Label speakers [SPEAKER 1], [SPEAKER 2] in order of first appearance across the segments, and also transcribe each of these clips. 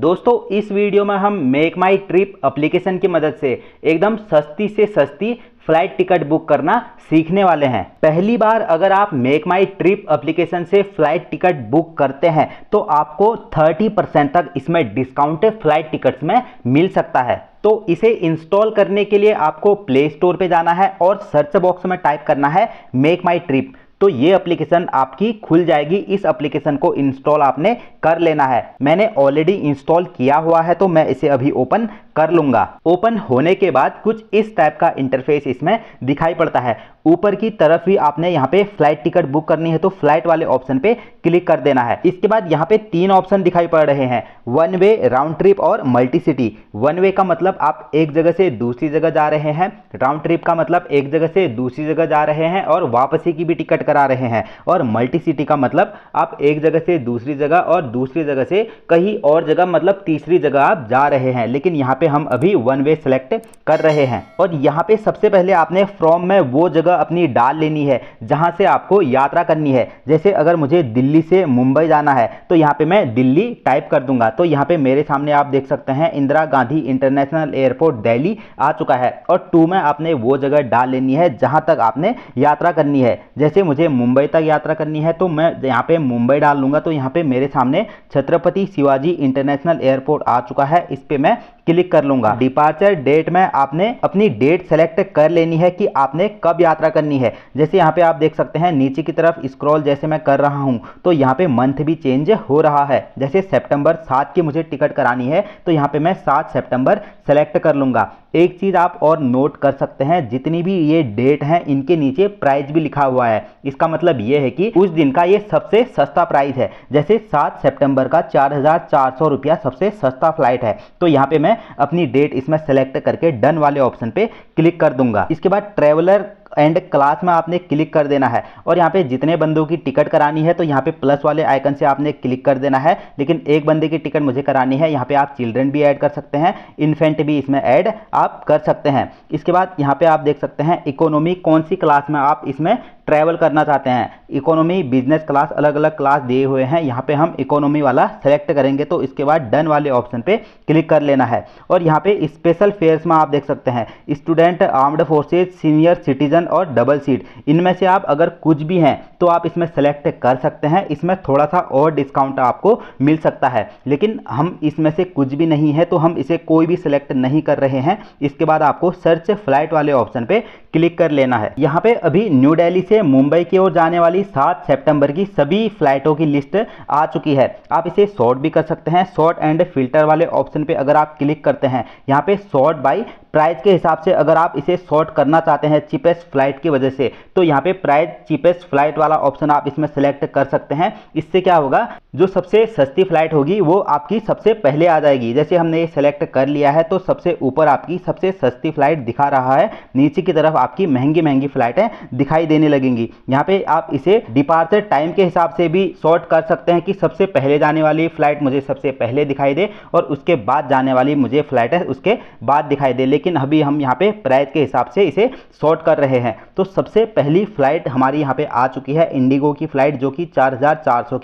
[SPEAKER 1] दोस्तों इस वीडियो में हम मेक माई ट्रिप अप्लीकेशन की मदद से एकदम सस्ती से सस्ती फ्लाइट टिकट बुक करना सीखने वाले हैं पहली बार अगर आप मेक माई ट्रिप अप्लीकेशन से फ्लाइट टिकट बुक करते हैं तो आपको 30 परसेंट तक इसमें डिस्काउंटेड फ्लाइट टिकट्स में मिल सकता है तो इसे इंस्टॉल करने के लिए आपको प्ले स्टोर पर जाना है और सर्च बॉक्स में टाइप करना है मेक माई ट्रिप तो ये एप्लीकेशन आपकी खुल जाएगी इस एप्लीकेशन को इंस्टॉल आपने कर लेना है मैंने ऑलरेडी इंस्टॉल किया हुआ है तो मैं इसे अभी ओपन कर लूंगा ओपन होने के बाद कुछ इस टाइप का इंटरफेस इसमें दिखाई पड़ता है ऊपर की तरफ भी आपने यहाँ पे फ्लाइट टिकट बुक करनी है तो फ्लाइट वाले ऑप्शन पे क्लिक कर देना है इसके बाद यहाँ पे तीन ऑप्शन दिखाई पड़ रहे हैं वन वे राउंड ट्रिप और मल्टी सिटी वन वे का मतलब आप एक जगह से दूसरी जगह जा रहे हैं राउंड ट्रिप का मतलब एक जगह से दूसरी जगह जा रहे हैं और वापसी की भी टिकट करा रहे हैं और मल्टी सिटी का मतलब आप एक जगह से दूसरी जगह और दूसरी जगह से कहीं और जगह मतलब तीसरी जगह आप जा रहे हैं लेकिन यहाँ पे हम अभी वन वे सेलेक्ट कर रहे हैं और यहाँ पे सबसे पहले आपने फ्रॉम में वो जगह अपनी डाल लेनी है जहाँ से आपको यात्रा करनी है जैसे अगर मुझे दिल्ली से मुंबई जाना है तो यहाँ पे मैं दिल्ली टाइप कर दूंगा तो यहाँ पे मेरे सामने आप देख सकते हैं इंदिरा गांधी इंटरनेशनल एयरपोर्ट दिल्ली आ चुका है और टू में आपने वो जगह डाल लेनी है जहाँ तक आपने यात्रा करनी है जैसे मुझे मुंबई तक यात्रा करनी है तो मैं यहाँ पे मुंबई डाल लूँगा तो यहाँ पे मेरे सामने छत्रपति शिवाजी इंटरनेशनल एयरपोर्ट आ चुका है इस पर मैं क्लिक कर लूंगा डिपार्चर डेट में आपने अपनी डेट सेलेक्ट कर लेनी है कि आपने कब यात्रा करनी है जैसे यहाँ पे आप देख सकते हैं नीचे की तरफ स्क्रॉल जैसे मैं कर रहा हूँ तो यहाँ पे मंथ भी चेंज हो रहा है जैसे सेप्टेम्बर सात की मुझे टिकट करानी है तो यहाँ पे मैं सात सेप्टेम्बर सेलेक्ट कर लूँगा एक चीज़ आप और नोट कर सकते हैं जितनी भी ये डेट हैं इनके नीचे प्राइस भी लिखा हुआ है इसका मतलब ये है कि उस दिन का ये सबसे सस्ता प्राइस है जैसे सात सेप्टेम्बर का चार हज़ार चार सौ रुपया सबसे सस्ता फ्लाइट है तो यहाँ पे मैं मैं अपनी डेट इसमें सेलेक्ट करके डन वाले ऑप्शन पे क्लिक कर दूंगा इसके बाद ट्रेवलर एंड क्लास में आपने क्लिक कर देना है और यहाँ पे जितने बंदों की टिकट करानी है तो यहाँ पे प्लस वाले आइकन से आपने क्लिक कर देना है लेकिन एक बंदे की टिकट मुझे करानी है यहाँ पे आप चिल्ड्रन भी ऐड कर सकते हैं इन्फेंट भी इसमें ऐड आप कर सकते हैं इसके बाद यहाँ पे आप देख सकते हैं इकोनॉमी कौन सी क्लास में आप इसमें ट्रैवल करना चाहते हैं इकोनॉमी बिजनेस क्लास अलग अलग क्लास दिए हुए हैं यहाँ पे हम इकोनॉमी वाला सेलेक्ट करेंगे तो इसके बाद डन वाले ऑप्शन पे क्लिक कर लेना है और यहाँ पे स्पेशल फेयर्स में आप देख सकते हैं student armed forces senior citizen और डबल सीट इनमें से आप अगर कुछ भी हैं तो आप इसमें सेलेक्ट कर सकते हैं इसमें थोड़ा सा और डिस्काउंट आपको मिल सकता है लेकिन हम इसमें से कुछ भी नहीं है तो हम इसे कोई भी सिलेक्ट नहीं कर रहे हैं इसके बाद आपको सर्च फ्लाइट वाले ऑप्शन पर क्लिक कर लेना है यहाँ पे अभी न्यू दिल्ली से मुंबई की ओर जाने वाली सात सितंबर की सभी फ्लाइटों की लिस्ट आ चुकी है आप इसे शॉर्ट भी कर सकते हैं शॉर्ट एंड फिल्टर वाले ऑप्शन पे अगर आप क्लिक करते हैं यहाँ पे शॉर्ट बाई प्राइस के हिसाब से अगर आप इसे शॉर्ट करना चाहते हैं चीपेस्ट फ्लाइट की वजह से तो यहाँ पे प्राइस चीपेस्ट फ्लाइट वाला ऑप्शन आप इसमें सेलेक्ट कर सकते हैं इससे क्या होगा जो सबसे सस्ती फ्लाइट होगी वो आपकी सबसे पहले आ जाएगी जैसे हमने ये सेलेक्ट कर लिया है तो सबसे ऊपर आपकी सबसे सस्ती फ्लाइट दिखा रहा है नीचे की तरफ आपकी महंगी महंगी फ्लाइटें दिखाई देने लगेंगी यहाँ पे आप इसे डिपार्चर टाइम के हिसाब से भी शॉर्ट कर सकते हैं कि सबसे पहले जाने वाली फ्लाइट मुझे सबसे पहले दिखाई दे और उसके बाद जाने वाली मुझे फ्लाइट है उसके बाद दिखाई दे लेकिन अभी हम यहाँ पे प्राइस के हिसाब से इसे शॉर्ट कर रहे हैं तो सबसे पहली फ्लाइट हमारी यहाँ पे आ चुकी है इंडिगो की फ्लाइट जो कि चार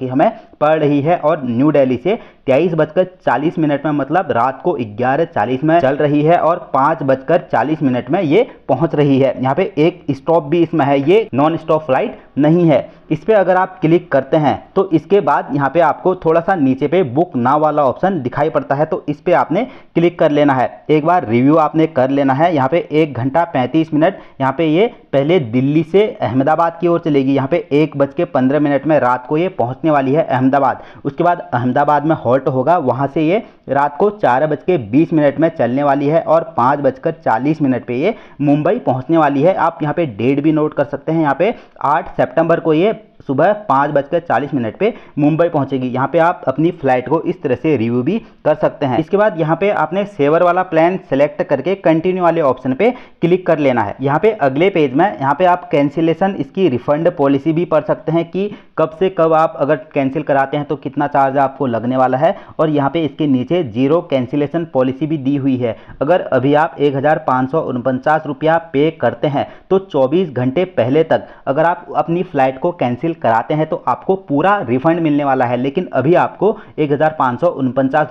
[SPEAKER 1] की हमें पड़ रही है और न्यू दिल्ली से तेईस बजकर चालीस मिनट में मतलब रात को ग्यारह चालीस में चल रही है और पाँच बजकर चालीस मिनट में ये पहुंच रही है यहाँ पे एक स्टॉप भी इसमें है ये नॉन स्टॉप फ्लाइट नहीं है इस पर अगर आप क्लिक करते हैं तो इसके बाद यहाँ पे आपको थोड़ा सा नीचे पे बुक ना वाला ऑप्शन दिखाई पड़ता है तो इस पर आपने क्लिक कर लेना है एक बार रिव्यू आपने कर लेना है यहाँ पे एक घंटा पैंतीस मिनट यहाँ पे ये पहले दिल्ली से अहमदाबाद की ओर चलेगी यहाँ पे एक बज के पंद्रह मिनट में रात को ये पहुँचने वाली है अहमदाबाद अहमदाबाद उसके बाद अहमदाबाद में हॉल्ट होगा वहाँ से ये रात को चार बज के बीस मिनट में चलने वाली है और पाँच बजकर चालीस मिनट पर ये मुंबई पहुँचने वाली है आप यहाँ पे डेट भी नोट कर सकते हैं यहाँ पे आठ सेप्टेम्बर को ये सुबह पाँच बजकर चालीस मिनट पे मुंबई पहुंचेगी यहाँ पे आप अपनी फ्लाइट को इस तरह से रिव्यू भी कर सकते हैं इसके बाद यहाँ पे आपने सेवर वाला प्लान सेलेक्ट करके कंटिन्यू वाले ऑप्शन पे क्लिक कर लेना है यहाँ पे अगले पेज में यहाँ पे आप कैंसिलेशन इसकी रिफंड पॉलिसी भी पढ़ सकते हैं कि कब से कब आप अगर कैंसिल कराते हैं तो कितना चार्ज आपको लगने वाला है और यहाँ पे इसके नीचे जीरो कैंसिलेशन पॉलिसी भी दी हुई है अगर अभी आप एक रुपया पे करते हैं तो 24 घंटे पहले तक अगर आप अपनी फ़्लाइट को कैंसिल कराते हैं तो आपको पूरा रिफंड मिलने वाला है लेकिन अभी आपको एक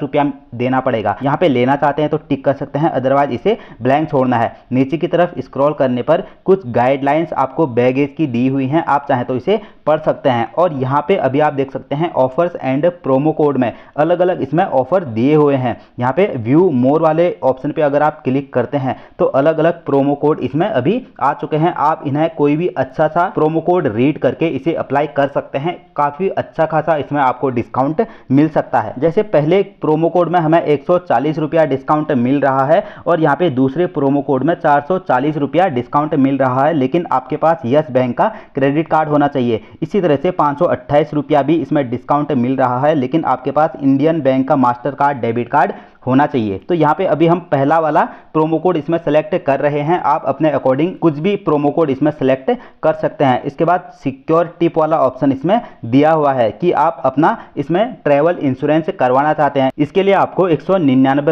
[SPEAKER 1] रुपया देना पड़ेगा यहाँ पे लेना चाहते हैं तो टिक कर सकते हैं अदरवाइज इसे ब्लैंक छोड़ना है नीचे की तरफ स्क्रॉल करने पर कुछ गाइडलाइंस आपको बैगेज की दी हुई हैं आप चाहें तो इसे पढ़ सकते हैं और यहाँ पे अभी आप देख सकते हैं ऑफर्स एंड प्रोमो कोड में अलग अलग इसमें ऑफर दिए हुए हैं यहाँ पे व्यू मोर वाले ऑप्शन पे अगर आप क्लिक करते हैं तो अलग अलग प्रोमो कोड इसमें अभी आ चुके हैं आप इन्हें कोई भी अच्छा सा प्रोमो कोड रीड करके इसे अप्लाई कर सकते हैं काफ़ी अच्छा खासा इसमें आपको डिस्काउंट मिल सकता है जैसे पहले प्रोमो कोड में हमें एक रुपया डिस्काउंट मिल रहा है और यहाँ पे दूसरे प्रोमो कोड में चार रुपया डिस्काउंट मिल रहा है लेकिन आपके पास यस बैंक का क्रेडिट कार्ड होना चाहिए इसी तरह से पाँच रुपया भी इसमें डिस्काउंट मिल रहा है लेकिन आपके पास इंडियन बैंक का मास्टर कार्ड डेबिट कार्ड होना चाहिए तो यहाँ पे अभी हम पहला वाला प्रोमो कोड इसमें सेलेक्ट कर रहे हैं आप अपने अकॉर्डिंग कुछ भी प्रोमो कोड इसमें सेलेक्ट कर सकते हैं इसके बाद सिक्योर टिप वाला ऑप्शन इसमें दिया हुआ है कि आप अपना इसमें ट्रैवल इंश्योरेंस करवाना चाहते हैं इसके लिए आपको एक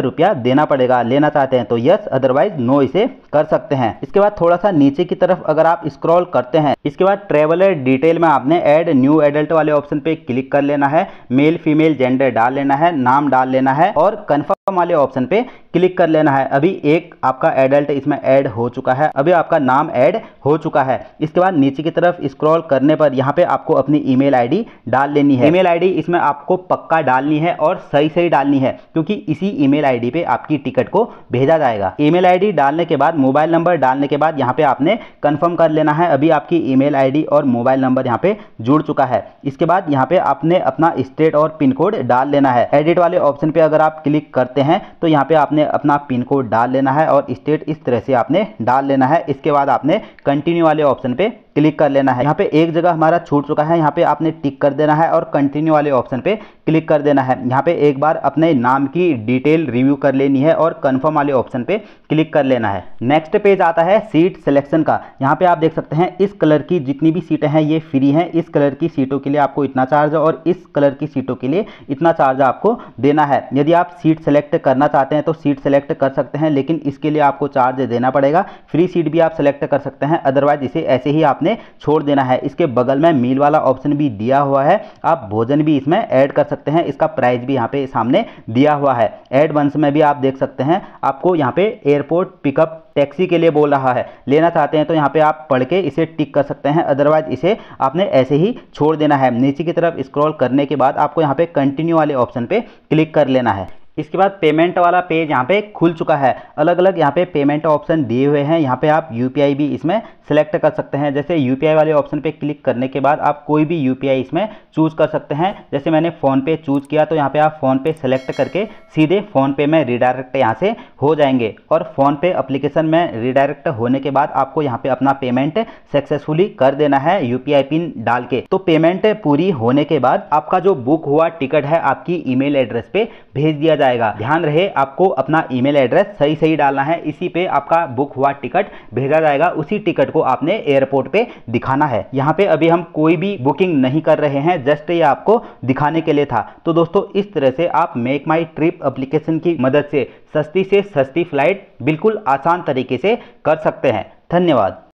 [SPEAKER 1] रुपया देना पड़ेगा लेना चाहते हैं तो यस अदरवाइज नो इसे कर सकते हैं इसके बाद थोड़ा सा नीचे की तरफ अगर आप स्क्रॉल करते हैं इसके बाद ट्रेवलर डिटेल में आपने एड न्यू एडल्ट वाले ऑप्शन पे क्लिक कर लेना है मेल फीमेल जेंडर डाल लेना है नाम डाल लेना है और कन्फर्म वाले ऑप्शन पे क्लिक कर लेना है अभी एक आपका एडल्ट इसमें ऐड हो चुका है अभी आपका नाम ऐड हो चुका है इसके बाद नीचे की तरफ स्क्रॉल करने पर यहाँ पे आपको अपनी ईमेल आईडी डाल लेनी है ईमेल आईडी इसमें आपको पक्का डालनी है और सही सही डालनी है क्योंकि इसी ईमेल आईडी पे आपकी टिकट को भेजा जाएगा ई मेल डालने के बाद मोबाइल नंबर डालने के बाद यहाँ पे आपने कन्फर्म कर लेना है अभी आपकी ई मेल और मोबाइल नंबर यहाँ पे जुड़ चुका है इसके बाद यहाँ पे आपने अपना स्टेट और पिन कोड डाल लेना है एडिट वाले ऑप्शन पे अगर आप क्लिक करते हैं हैं तो यहाँ पे आपने अपना पिन कोड डाल लेना है और स्टेट इस तरह से आपने डाल लेना है इसके बाद आपने कंटिन्यू वाले ऑप्शन पे क्लिक कर लेना है हाँ। यहाँ पे एक जगह हमारा छूट चुका है यहाँ पे आपने टिक कर देना है और कंटिन्यू वाले ऑप्शन पे क्लिक कर देना है यहाँ पे एक बार अपने नाम की डिटेल रिव्यू कर लेनी है और कन्फर्म वाले ऑप्शन पे क्लिक कर लेना है नेक्स्ट पेज आता है सीट सिलेक्शन का यहाँ पे आप देख सकते हैं इस कलर की जितनी भी सीटें हैं ये फ्री हैं इस कलर की सीटों के लिए आपको इतना चार्ज और इस कलर की सीटों के लिए इतना चार्ज आपको देना है यदि आप सीट सेलेक्ट करना चाहते हैं तो सीट सेलेक्ट कर सकते हैं लेकिन इसके लिए आपको चार्ज देना पड़ेगा फ्री सीट भी आप सेलेक्ट कर सकते हैं अदरवाइज इसे ऐसे ही आपने आपने छोड़ देना है इसके बगल में मील वाला ऑप्शन भी दिया हुआ है आप भोजन भी इसमें ऐड कर सकते हैं इसका प्राइस भी यहाँ पे सामने दिया हुआ है एड वंस में भी आप देख सकते हैं आपको यहाँ पे एयरपोर्ट पिकअप टैक्सी के लिए बोल रहा है लेना चाहते हैं तो यहाँ पे आप पढ़ के इसे टिक कर सकते हैं अदरवाइज इसे आपने ऐसे ही छोड़ देना है नीचे की तरफ स्क्रॉल करने के बाद आपको यहाँ पे कंटिन्यू वाले ऑप्शन पे क्लिक कर लेना है इसके बाद पेमेंट वाला पेज यहाँ पे खुल चुका है अलग अलग यहाँ पे पेमेंट ऑप्शन दिए हुए हैं यहाँ पे आप यू भी इसमें सेलेक्ट कर सकते हैं जैसे यू वाले ऑप्शन पे क्लिक करने के बाद आप कोई भी यू इसमें चूज़ कर सकते हैं जैसे मैंने फ़ोनपे चूज़ किया तो यहाँ पे आप फ़ोनपे सेलेक्ट करके सीधे फ़ोनपे में रिडायरेक्ट यहाँ से हो जाएंगे और फ़ोनपे अप्लीकेशन में रिडायरेक्ट होने के बाद आपको यहाँ पे अपना पेमेंट सक्सेसफुली कर देना है यू पिन डाल के तो पेमेंट पूरी होने के बाद आपका जो बुक हुआ टिकट है आपकी ई एड्रेस पे भेज दिया जाए जाएगा ध्यान रहे आपको अपना ईमेल एड्रेस सही सही डालना है इसी पे आपका बुक हुआ टिकट भेजा जाएगा उसी टिकट को आपने एयरपोर्ट पे दिखाना है यहाँ पे अभी हम कोई भी बुकिंग नहीं कर रहे हैं जस्ट ये आपको दिखाने के लिए था तो दोस्तों इस तरह से आप मेक माई ट्रिप अप्लीकेशन की मदद से सस्ती से सस्ती फ्लाइट बिल्कुल आसान तरीके से कर सकते हैं धन्यवाद